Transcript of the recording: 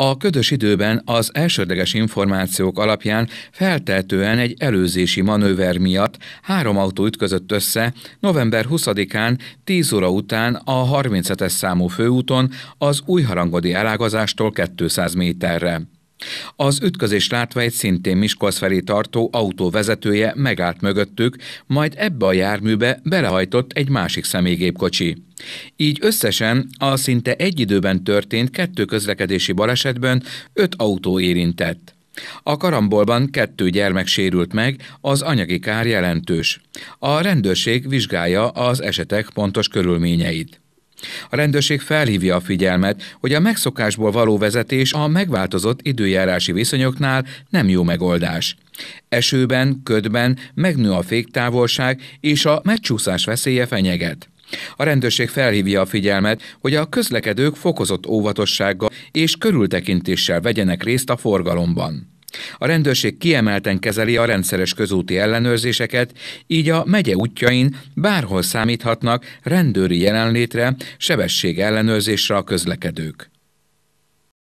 A ködös időben az elsődleges információk alapján felteltően egy előzési manőver miatt három autó ütközött össze november 20-án 10 óra után a 37-es számú főúton az újharangodi elágazástól 200 méterre. Az ütközés látva egy szintén Miskolc felé tartó autó vezetője megállt mögöttük, majd ebbe a járműbe belehajtott egy másik személygépkocsi. Így összesen a szinte egy időben történt kettő közlekedési balesetben öt autó érintett. A karambolban kettő gyermek sérült meg, az anyagi kár jelentős. A rendőrség vizsgálja az esetek pontos körülményeit. A rendőrség felhívja a figyelmet, hogy a megszokásból való vezetés a megváltozott időjárási viszonyoknál nem jó megoldás. Esőben, ködben megnő a féktávolság és a megcsúszás veszélye fenyeget. A rendőrség felhívja a figyelmet, hogy a közlekedők fokozott óvatossággal és körültekintéssel vegyenek részt a forgalomban. A rendőrség kiemelten kezeli a rendszeres közúti ellenőrzéseket, így a megye útjain bárhol számíthatnak rendőri jelenlétre, sebesség ellenőrzésre a közlekedők.